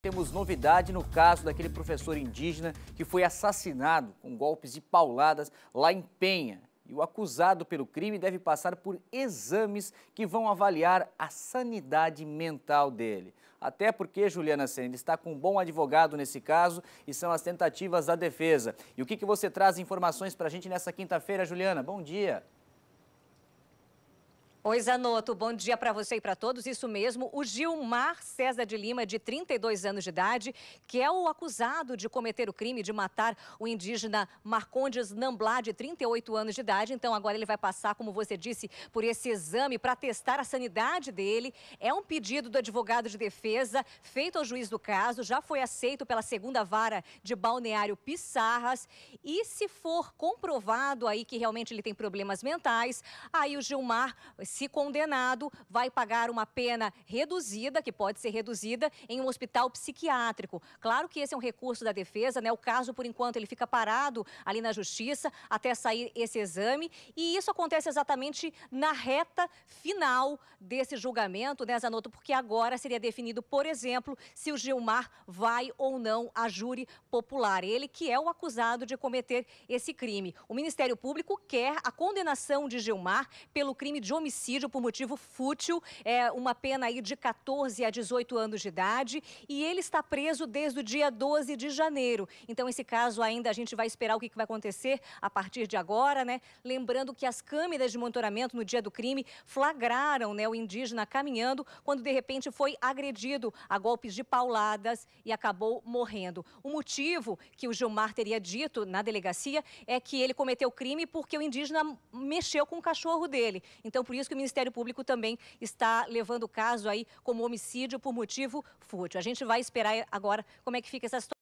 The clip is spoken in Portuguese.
Temos novidade no caso daquele professor indígena que foi assassinado com golpes e pauladas lá em Penha. E o acusado pelo crime deve passar por exames que vão avaliar a sanidade mental dele. Até porque Juliana Senna está com um bom advogado nesse caso e são as tentativas da defesa. E o que, que você traz informações para a gente nessa quinta-feira, Juliana? Bom dia. Oi, Zanotto, bom dia para você e para todos. Isso mesmo, o Gilmar César de Lima, de 32 anos de idade, que é o acusado de cometer o crime de matar o indígena Marcondes Namblá, de 38 anos de idade. Então, agora ele vai passar, como você disse, por esse exame para testar a sanidade dele. É um pedido do advogado de defesa feito ao juiz do caso, já foi aceito pela segunda vara de Balneário Pissarras. E se for comprovado aí que realmente ele tem problemas mentais, aí o Gilmar se condenado, vai pagar uma pena reduzida, que pode ser reduzida, em um hospital psiquiátrico. Claro que esse é um recurso da defesa, né? O caso, por enquanto, ele fica parado ali na justiça até sair esse exame. E isso acontece exatamente na reta final desse julgamento, né, Zanotto? Porque agora seria definido, por exemplo, se o Gilmar vai ou não a júri popular. Ele que é o acusado de cometer esse crime. O Ministério Público quer a condenação de Gilmar pelo crime de homicídio homicídio por motivo fútil, é uma pena aí de 14 a 18 anos de idade, e ele está preso desde o dia 12 de janeiro. Então, esse caso ainda a gente vai esperar o que vai acontecer a partir de agora, né? Lembrando que as câmeras de monitoramento no dia do crime flagraram né, o indígena caminhando quando de repente foi agredido a golpes de pauladas e acabou morrendo. O motivo que o Gilmar teria dito na delegacia é que ele cometeu crime porque o indígena mexeu com o cachorro dele. Então, por isso que o Ministério Público também está levando o caso aí como homicídio por motivo fútil. A gente vai esperar agora como é que fica essa situação.